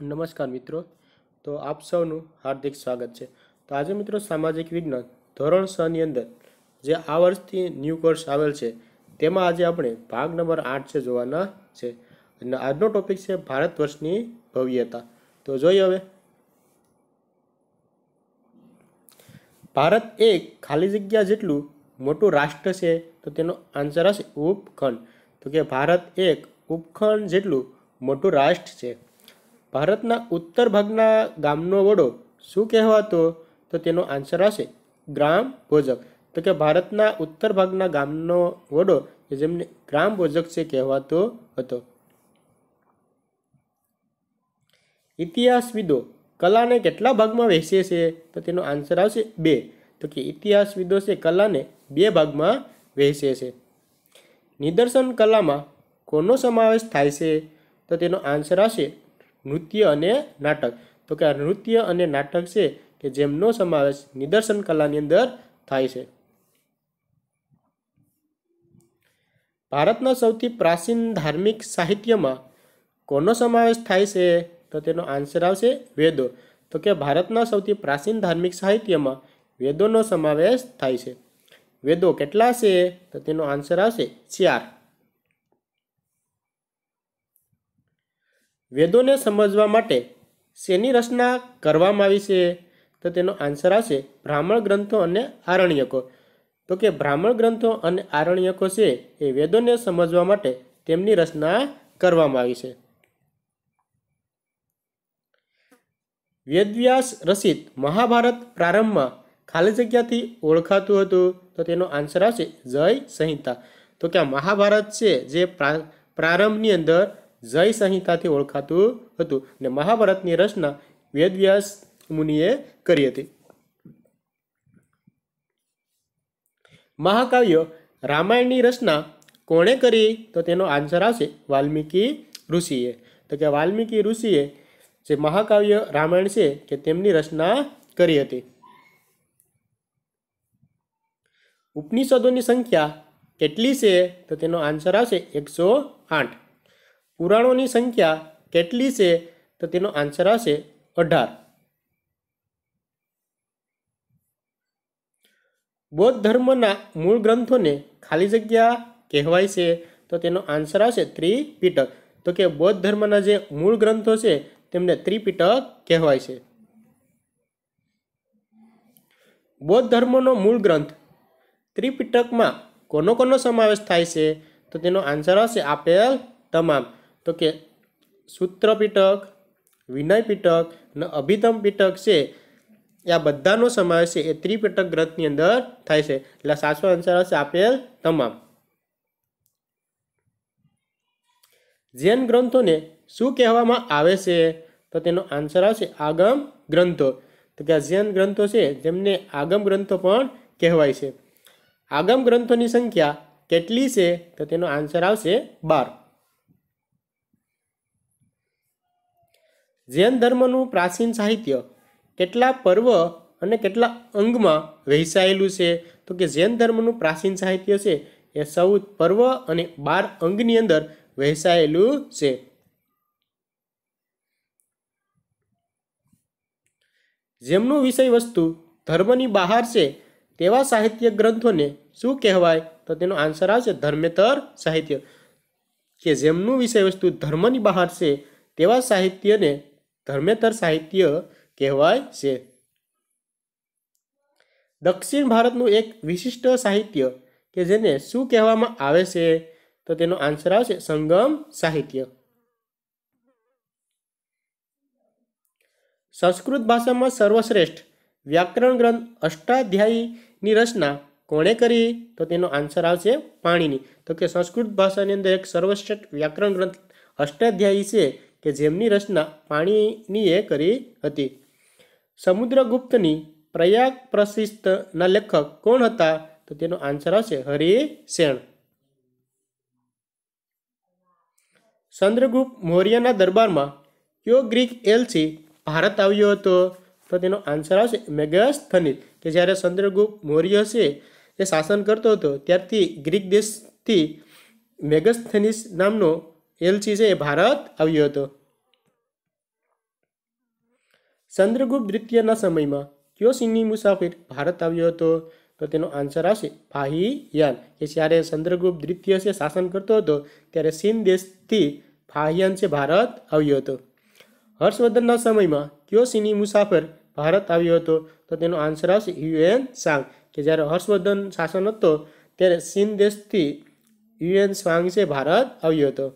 નમસ્કાર મિત્રો તો આપ સૌનું હાર્દિક સ્વાગત છે તો આજે મિત્રો સામાજિક વિજ્ઞાન ધોરણ સની અંદર જે આ વર્ષથી ન્યૂ કોર્સ આવેલ છે તેમાં આજે આપણે ભાગ નંબર આઠ છે જોવાના છે અને આજનો ટોપિક છે ભારત વર્ષની ભવ્યતા તો જોઈએ હવે ભારત એક ખાલી જગ્યા જેટલું મોટું રાષ્ટ્ર છે તો તેનો આન્સર હશે ઉપખંડ તો કે ભારત એક ઉપખંડ જેટલું મોટું રાષ્ટ્ર છે ભારતના ઉત્તર ભાગના ગામનો વડો શું કહેવાતો તો તેનો આન્સર આવશે ગ્રામ ભોજક તો કે ભારતના ઉત્તર ભાગના ગામનો વડો કે જેમને ગ્રામ ભોજક છે કહેવાતો હતો ઇતિહાસવિદો કલાને કેટલા ભાગમાં વહેંચે છે તો તેનો આન્સર આવશે બે તો કે ઇતિહાસવિદો છે કલાને બે ભાગમાં વહેંચે છે નિદર્શન કલામાં કોનો સમાવેશ થાય છે તો તેનો આન્સર આવશે નૃત્ય અને નાટક તો કે આ નૃત્ય અને નાટક છે કે જેમનો સમાવેશ નિદર્શન કલાની અંદર થાય છે ભારતના સૌથી પ્રાચીન ધાર્મિક સાહિત્યમાં કોનો સમાવેશ થાય છે તો તેનો આન્સર આવશે વેદો તો કે ભારતના સૌથી પ્રાચીન ધાર્મિક સાહિત્યમાં વેદોનો સમાવેશ થાય છે વેદો કેટલા છે તો તેનો આન્સર આવશે ચાર વેદોને સમજવા માટે શેની રચના કરવામાં આવી છે તો તેનો આન્સર આવશે બ્રાહ્મણ ગ્રંથો અને આરણ્યકો તો કે બ્રાહ્મણ ગ્રંથો અને આરણ્યકો છે એ વેદોને સમજવા માટે તેમની રચના કરવામાં આવી છે વેદવ્યાસ રસિત મહાભારત પ્રારંભમાં ખાલી જગ્યાથી ઓળખાતું હતું તો તેનો આન્સર આવશે જય સંહિતા તો કે આ મહાભારત છે જે પ્રારંભની અંદર જય સંહિતાથી ઓળખાતું હતું ને મહાભારતની રચના વેદવ્યાસ મુનિએ કરી હતી મહાકાવ્ય રામાયણની રચના કોણે કરી તો તેનો આન્સર આવશે વાલ્મીકી ઋષિએ તો કે વાલ્મીકી ઋષિએ જે મહાકાવ્ય રામાયણ છે કે તેમની રચના કરી હતી ઉપનિષદોની સંખ્યા કેટલી છે તો તેનો આન્સર આવશે એકસો આઠ પુરાણોની સંખ્યા કેટલી છે તો તેનો આન્સર આવશે અઢાર બૌદ્ધ ધર્મના મૂળ ગ્રંથોને ખાલી જગ્યા કહેવાય છે તો તેનો આન્સર આવશે ત્રિપીટક તો કે બૌદ્ધ ધર્મના જે મૂળ ગ્રંથો છે તેમને ત્રિપીટક કહેવાય છે બૌદ્ધ ધર્મનો મૂળ ગ્રંથ ત્રિપીટકમાં કોનો કોનો સમાવેશ થાય છે તો તેનો આન્સર આવશે આપેલ તમામ તો કે સૂત્રપીટક વિનયપીટક અને અભિધમ પીટક છે એ આ બધાનો સમાવેશ છે એ ત્રિપીટક ગ્રંથની અંદર થાય છે એટલે સાચો આન્સર હશે આપેલ તમામ જૈન ગ્રંથોને શું કહેવામાં આવે છે તો તેનો આન્સર આવશે આગમ ગ્રંથો તો કે આ જૈન ગ્રંથો છે જેમને આગમ ગ્રંથો પણ કહેવાય છે આગમ ગ્રંથોની સંખ્યા કેટલી છે તો તેનો આન્સર આવશે બાર જૈન ધર્મનું પ્રાચીન સાહિત્ય કેટલા પર્વ અને કેટલા અંગમાં વહેંચાયેલું છે તો કે જૈન ધર્મનું પ્રાચીન સાહિત્ય છે એ સૌ પર્વ અને બાર અંગની અંદર વહેંચાયેલું છે જેમનું વિષય વસ્તુ ધર્મની બહાર છે તેવા સાહિત્ય ગ્રંથોને શું કહેવાય તો તેનો આન્સર આવશે ધર્મેતર સાહિત્ય કે જેમનું વિષય વસ્તુ ધર્મની બહાર છે તેવા સાહિત્યને ધર્મેતર સાહિત્ય કહેવાય છે દક્ષિણ ભારતનું એક વિશિષ્ટ સાહિત્ય કે જેને શું કહેવામાં આવે છે તો તેનો આન્સર આવશે સંગમ સાહિત્ય સંસ્કૃત ભાષામાં સર્વશ્રેષ્ઠ વ્યાકરણ ગ્રંથ અષ્ટાધ્યાયીની રચના કોણે કરી તો તેનો આન્સર આવશે પાણીની તો કે સંસ્કૃત ભાષાની અંદર એક સર્વશ્રેષ્ઠ વ્યાકરણ ગ્રંથ અષ્ટાધ્યાયી છે કે જેમની રચના પાણીનીએ કરી હતી સમુદ્રગુપ્તની પ્રયાગ પ્રશિસ્તના લેખક કોણ હતા તો તેનો આન્સર આવશે હરિસેન ચંદ્રગુપ્ત મૌર્યના દરબારમાં કયો ગ્રીક એલસી ભારત આવ્યો હતો તો તેનો આન્સર આવશે મેગસ્થનિત કે જ્યારે ચંદ્રગુપ્ત મૌર્ય છે એ શાસન કરતો હતો ત્યારથી ગ્રીક દેશથી મેગસ્થનિસ નામનો એલસી છે એ ભારત આવ્યો હતો ચંદ્રગુપ્ત દ્વિતીયના સમયમાં કયો સિંહની મુસાફિર ભારત આવ્યો હતો તો તેનો આન્સર આવશે ફાહિયાન કે જ્યારે ચંદ્રગુપ્ત દ્વિતીય છે શાસન કરતો હતો ત્યારે ચીન દેશથી ફાહિયાન છે ભારત આવ્યો હતો હર્ષવર્ધનના સમયમાં કયો સિંહની મુસાફર ભારત આવ્યો હતો તો તેનો આન્સર આવશે યુએન સાંગ કે જ્યારે હર્ષવર્ધન શાસન હતો ત્યારે ચીન દેશથી યુએન સ્વાંગ છે ભારત આવ્યો હતો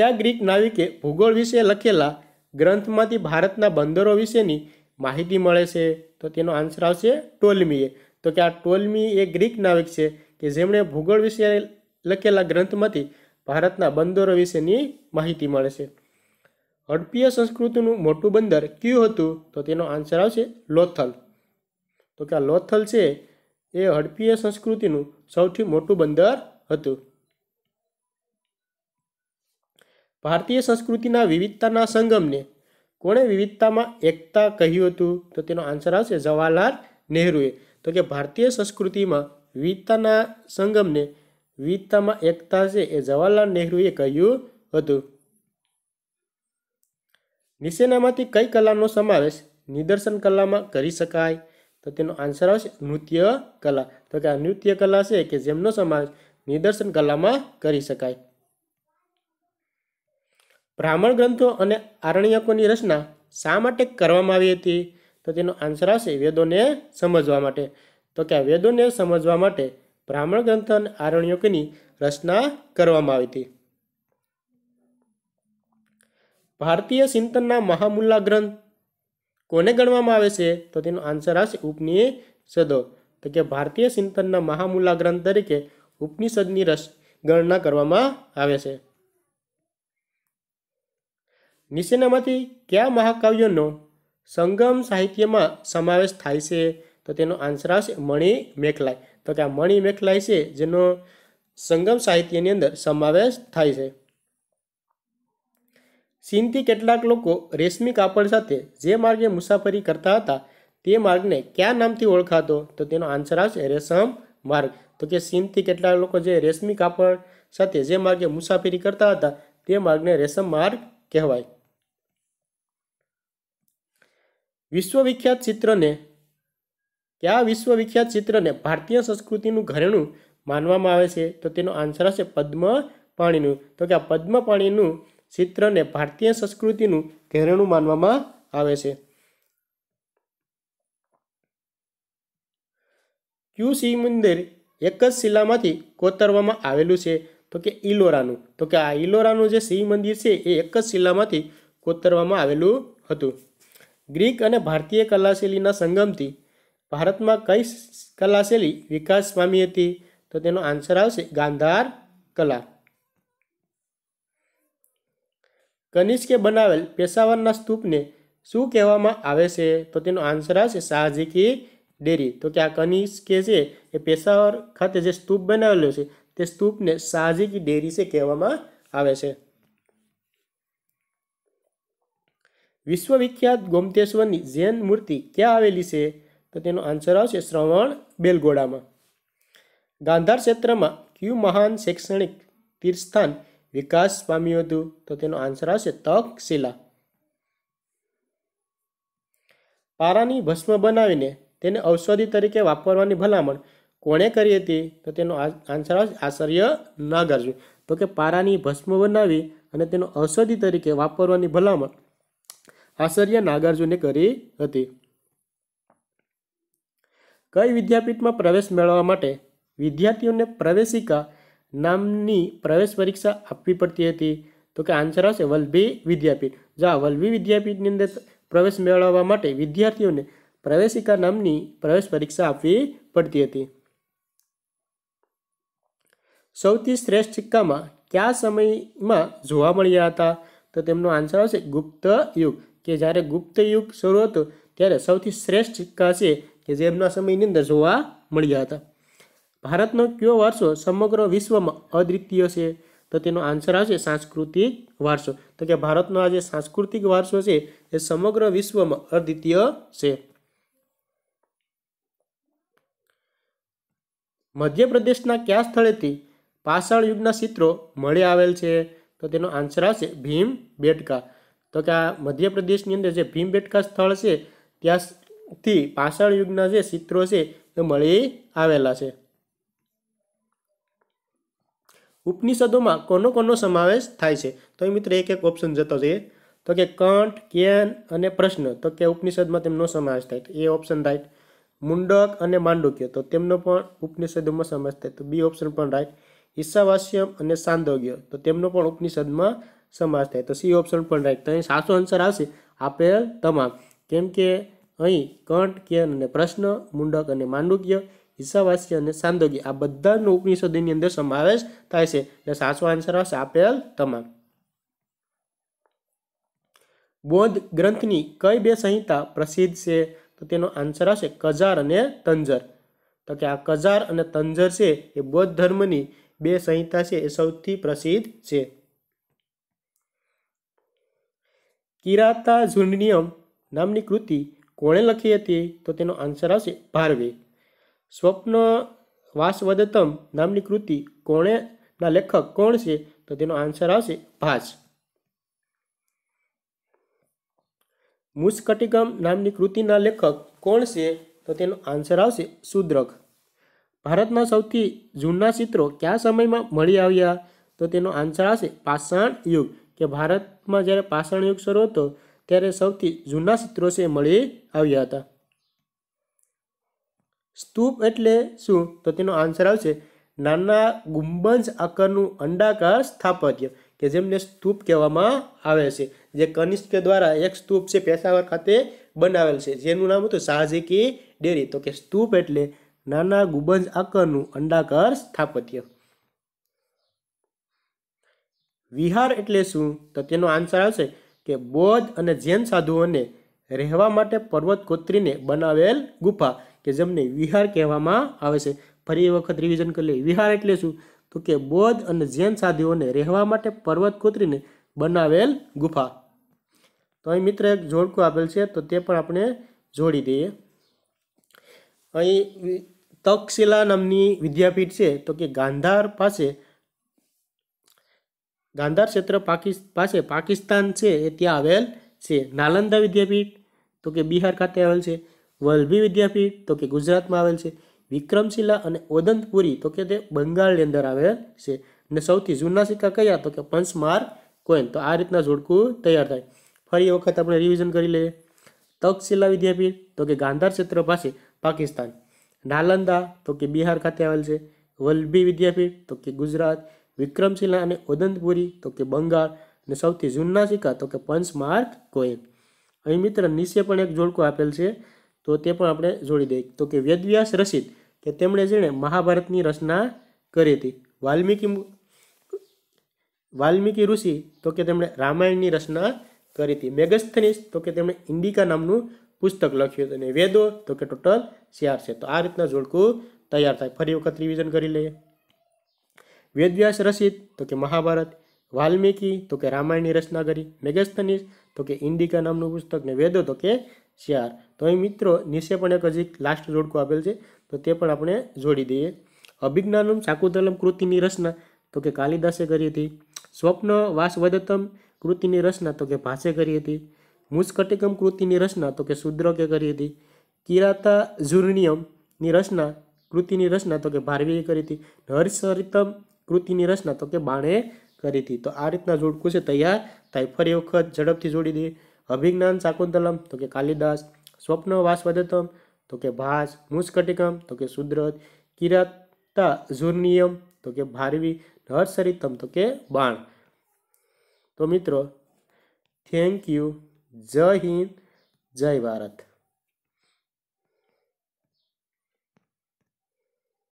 ત્યાં ગ્રીક નાવિકે ભૂગોળ વિશે લખેલા ગ્રંથમાંથી ભારતના બંદરો વિશેની માહિતી મળે છે તો તેનો આન્સર આવશે ટોલમીએ તો કે આ ટોલમી એ ગ્રીક નાવિક છે કે જેમણે ભૂગોળ વિશે લખેલા ગ્રંથમાંથી ભારતના બંદરો વિશેની માહિતી મળે છે હડપીય સંસ્કૃતિનું મોટું બંદર કયું હતું તો તેનો આન્સર આવશે લોથલ તો કે આ લોથલ છે એ હડપીય સંસ્કૃતિનું સૌથી મોટું બંદર હતું ભારતીય સંસ્કૃતિના વિવિધતાના સંગમને કોણે વિવિધતામાં એકતા કહ્યું હતું તો તેનો આન્સર આવશે જવાહરલાલ નહેરુએ તો કે ભારતીય સંસ્કૃતિમાં વિવિધતાના સંગમને વિવિધતામાં એકતા છે એ જવાહરલાલ નહેરુએ કહ્યું હતું નીચેનામાંથી કઈ કલાનો સમાવેશ નિદર્શન કલામાં કરી શકાય તો તેનો આન્સર આવશે નૃત્ય કલા તો કે આ નૃત્ય કલા છે કે જેમનો સમાવેશ નિદર્શન કલામાં કરી શકાય બ્રાહ્મણ ગ્રંથો અને આરણ્યકોની રચના શા માટે કરવામાં આવી હતી તો તેનો આન્સર આવશે વેદોને સમજવા માટે તો કે આ વેદોને સમજવા માટે બ્રાહ્મણ ગ્રંથ અને આરણ્યકની રચના કરવામાં આવી હતી ભારતીય ચિંતનના મહામુલ્લા ગ્રંથ કોને ગણવામાં આવે છે તો તેનો આન્સર આવશે ઉપનિષદો તો કે ભારતીય ચિંતનના મહામુલ્લા ગ્રંથ તરીકે ઉપનિષદની રસ ગણના કરવામાં આવે છે નિશેનામાંથી કયા મહાકાવ્યોનો સંગમ સાહિત્યમાં સમાવેશ થાય છે તો તેનો આન્સર આવશે મણી મેઘલાય તો કે આ મણી મેઘલાય છે જેનો સંગમ સાહિત્યની અંદર સમાવેશ થાય છે સીનથી કેટલાક લોકો રેશમી કાપડ સાથે જે માર્ગે મુસાફરી કરતા હતા તે માર્ગને કયા નામથી ઓળખાતો તો તેનો આન્સર આવશે રેશમ માર્ગ તો કે સીનથી કેટલાક લોકો જે રેશમી કાપડ સાથે જે માર્ગે મુસાફરી કરતા હતા તે માર્ગને રેશમ માર્ગ કહેવાય વિશ્વવિખ્યાત ચિત્રને કયા વિશ્વવિખ્યાત ચિત્રને ભારતીય સંસ્કૃતિનું ઘરેણું માનવામાં આવે છે તો તેનો આન્સર હશે પદ્મ પાણીનું તો કે આ પદ્મ પાણીનું ચિત્રને ભારતીય સંસ્કૃતિનું ઘરેણું માનવામાં આવે છે ક્યુ સી મંદિર એક જ શિલામાંથી કોતરવામાં આવેલું છે તો કે ઇલોરાનું તો કે આ ઇલોરાનું જે સિંહ મંદિર છે એ એક જ શિલામાંથી કોતરવામાં આવેલું હતું ગ્રીક અને ભારતીય કલાશૈલીના સંગમથી ભારતમાં કઈ કલાશૈલી વિકાસ પામી હતી તો તેનો આન્સર આવશે ગાંધાર કલા કનિષ્કે બનાવેલ પેશાવરના સ્તૂપને શું કહેવામાં આવે છે તો તેનો આન્સર આવશે સાહજીકી ડેરી તો કે આ કનિષ્કે છે એ પેશાવર ખાતે જે સ્તૂપ બનાવેલો છે તે સ્તૂપને શાહજી ડેરી છે કહેવામાં આવે છે વિશ્વવિખ્યાત ગોમતેશ્વરની જૈન મૂર્તિ ક્યાં આવેલી છે તો તેનો આન્સર આવશે શ્રવણ બેલગોડામાં ગાંધાર ક્ષેત્રમાં કયું મહાન શૈક્ષણિક તીર્થસ્થાન વિકાસ પામ્યું હતું તો તેનો આન્સર આવશે તક્ષશિલા પારાની ભસ્મ બનાવીને તેને ઔષધિ તરીકે વાપરવાની ભલામણ કોણે કરી હતી તો તેનો આન્સર આવશે આશ્ચર્ય નાગાર્જુન તો કે પારાની ભસ્મ બનાવી અને તેનો ઔષધિ તરીકે વાપરવાની ભલામણ આચાર્ય નાગાર્જુને કરી હતી કઈ વિદ્યાપીઠમાં પ્રવેશ મેળવવા માટે વિદ્યાર્થીઓને પ્રવેશિકા નામની પ્રવેશ પરીક્ષા આપવી પડતી હતી તો કે આન્સર આવશે વલ્લભી વિદ્યાપીઠ જા વલ્લભી વિદ્યાપીઠની અંદર પ્રવેશ મેળવવા માટે વિદ્યાર્થીઓને પ્રવેશિકા નામની પ્રવેશ પરીક્ષા આપવી પડતી હતી સૌથી શ્રેષ્ઠ સિક્કામાં કયા સમયમાં જોવા મળ્યા હતા તો તેમનો આન્સર આવશે ગુપ્ત યુગ કે જ્યારે ગુપ્ત યુગ શરૂ હતો ત્યારે સૌથી શ્રેષ્ઠ સિક્કા છે કે જેમના સમયની અંદર જોવા મળ્યા હતા ભારતનો કયો વારસો સમગ્ર વિશ્વમાં અદ્વિતીય છે તો તેનો આન્સર આવશે સાંસ્કૃતિક વારસો તો કે ભારતનો આ જે સાંસ્કૃતિક વારસો છે એ સમગ્ર વિશ્વમાં અદ્વિતીય છે મધ્યપ્રદેશના કયા સ્થળેથી પાષાણ યુગના ચિત્રો મળી આવેલ છે તો તેનો આન્સર આવશે ભીમ બેટકા તો કે આ મધ્યપ્રદેશની અંદર જે ભીમબેટકા સ્થળ છે ત્યાંથી પાષાણ યુગના જે ચિત્રો છે એ મળી આવેલા છે ઉપનિષદોમાં કોનો કોનો સમાવેશ થાય છે તો એ મિત્ર એક એક ઓપ્શન જતો છે તો કે કંઠ કેન અને પ્રશ્ન તો કે ઉપનિષદમાં તેમનો સમાવેશ થાય એ ઓપ્શન રાઈટ મુંડક અને માંડુક્ય તો તેમનો પણ ઉપનિષદોમાં સમાવેશ થાય તો બી ઓપ્શન પણ રાઈટ ઈશાવાસ્યમ અને સાંદોગ્ય તો તેમનો પણ ઉપનિષદમાં સમાસ થાય તો સી ઓપ્શન પણ રાઈટ તો અહીં સાચો આન્સર આવશે આપેલ તમામ કેમ કે અહીં કંટ કેન અને પ્રશ્ન મુંડક અને માંડુક્ય હિસાવાસી અને સાંદોગી આ બધા ઉપનિષદોની અંદર સમાવેશ થાય છે એટલે સાચો આન્સર આવશે આપેલ તમામ બોધ ગ્રંથની કઈ બે સંહિતા પ્રસિદ્ધ છે તો તેનો આન્સર આવશે કજાર અને તંજર તો કે આ કજાર અને તંજર છે એ બૌદ્ધ ધર્મની બે સંહિતા છે એ સૌથી પ્રસિદ્ધ છે કિરાતા ઝુંડનિયમ નામની કૃતિ કોણે લખી હતી તો તેનો આન્સર આવશે ભારવે સ્વપ્ન વાસવદતમ નામની કૃતિ કોણે ના લેખક કોણ છે તો તેનો આન્સર આવશે ભાસ મુસ્કટિકમ નામની કૃતિના લેખક કોણ છે તો તેનો આન્સર આવશે શુદ્રક ભારતના સૌથી જૂના ચિત્રો કયા સમયમાં મળી આવ્યા તો તેનો આન્સર આવશે પાષાણ યુગ કે ભારતમાં જ્યારે પાષાણયુગ શરૂ હતો ત્યારે સૌથી જૂના સૂત્રો છે મળી આવ્યા હતા સ્તૂપ એટલે શું તો તેનો આન્સર આવશે નાના ગુંબજ આકારનું અંડાકાર સ્થાપત્ય કે જેમને સ્તૂપ કહેવામાં આવે છે જે કનિષ્ક દ્વારા એક સ્તૂપ છે પેશાવર ખાતે બનાવેલ છે જેનું નામ હતું શાહજી ડેરી તો કે સ્તૂપ એટલે નાના ગુંબજ આકારનું અંડાકાર સ્થાપત્ય વિહાર એટલે શું તો તેનો આન્સર આવશે કે બૌદ્ધ અને જૈન સાધુઓને રહેવા માટે પર્વત કોતરીને બનાવેલ ગુફા કે જેમને વિહાર કહેવામાં આવે છે ફરી એ વખત રિવિઝન કરી લઈએ વિહાર એટલે શું તો કે બૌદ્ધ અને જૈન સાધુઓને રહેવા માટે પર્વત કોતરીને બનાવેલ ગુફા તો અહીં મિત્ર એક જોડકું આપેલ છે તો તે પણ આપણે જોડી દઈએ અહીં તક્ષશિલા નામની વિદ્યાપીઠ છે તો કે ગાંધાર પાસે ગાંધાર ક્ષેત્ર પાસે પાકિસ્તાન છે એ ત્યાં આવેલ છે નાલંદા વિદ્યાપીઠ તો કે બિહાર ખાતે આવેલ છે વલભી વિદ્યાપીઠ તો કે ગુજરાતમાં આવેલ છે વિક્રમશિલા અને ઓદંતપુરી તો કે તે બંગાળની અંદર આવેલ છે અને સૌથી જૂના સિક્કા કયા તો કે પંચમાર કોઈન તો આ રીતના જોડકું તૈયાર થાય ફરી વખત આપણે રિવિઝન કરી લઈએ તક્ષશિલા વિદ્યાપીઠ તો કે ગાંધાર ક્ષેત્ર પાસે પાકિસ્તાન નાલંદા તો કે બિહાર ખાતે આવેલ છે વલ્લભી વિદ્યાપીઠ તો કે ગુજરાત વિક્રમશિલા અને ઓદંતપુરી તો કે બંગાળ અને સૌથી જૂના સિક્કા તો કે પંચમાર્ક કોઈન અહીં મિત્ર નીચે પણ એક જોડકો આપેલ છે તો તે પણ આપણે જોડી દઈએ તો કે વેદવ્યાસ રસિદ કે તેમણે જેણે મહાભારતની રચના કરી હતી વાલ્મીકી વાલ્મીકી ઋષિ તો કે તેમણે રામાયણની રચના કરી હતી મેગસ્થનીસ તો કે તેમણે ઇન્ડિકા નામનું પુસ્તક લખ્યું હતું અને વેદો તો કે ટોટલ ચાર છે તો આ રીતના જોડકું તૈયાર થાય ફરી વખત રિવિઝન કરી લઈએ વેદવ્યાસ રસિદ તો કે મહાભારત વાલ્મીકી તો કે રામાયણની રચના કરી મેગસ્થનીસ તો કે ઇન્ડિકા નામનું પુસ્તક ને વેદો તો કે શિયાર તો અહીં મિત્રો નીચે પણ એક હજી લાસ્ટ જોડકું આપેલ છે તો તે પણ આપણે જોડી દઈએ અભિજ્ઞાનમ શાકુતલમ કૃતિની રચના તો કે કાલિદાસે કરી હતી સ્વપ્ન વાસવદતમ કૃતિની રચના તો કે ભાષે કરી હતી મુસ્કટિકમ કૃતિની રચના તો કે શુદ્રકે કરી હતી કિરાતા ઝુર્ણિયમની રચના કૃતિની રચના તો કે ભારવીએ કરી હતી હર્ષરિતમ કૃતિની રચના તો કે બાણે કરી હતી તો આ રીતના જોડકું છે તૈયાર થાય ફરી વખત ઝડપથી જોડી દે અભિજ્ઞાન શાકુંતલમ તો કે કાલિદાસ સ્વપ્ન વાસવદતમ તો કે ભાસ મુસ્કટિકમ તો કે સુદ્રત કિરાતા ઝુર્નિયમ તો કે ભારવી નર્સરીતમ તો કે બાણ તો મિત્રો થેન્ક યુ જય હિન્દ જય ભારત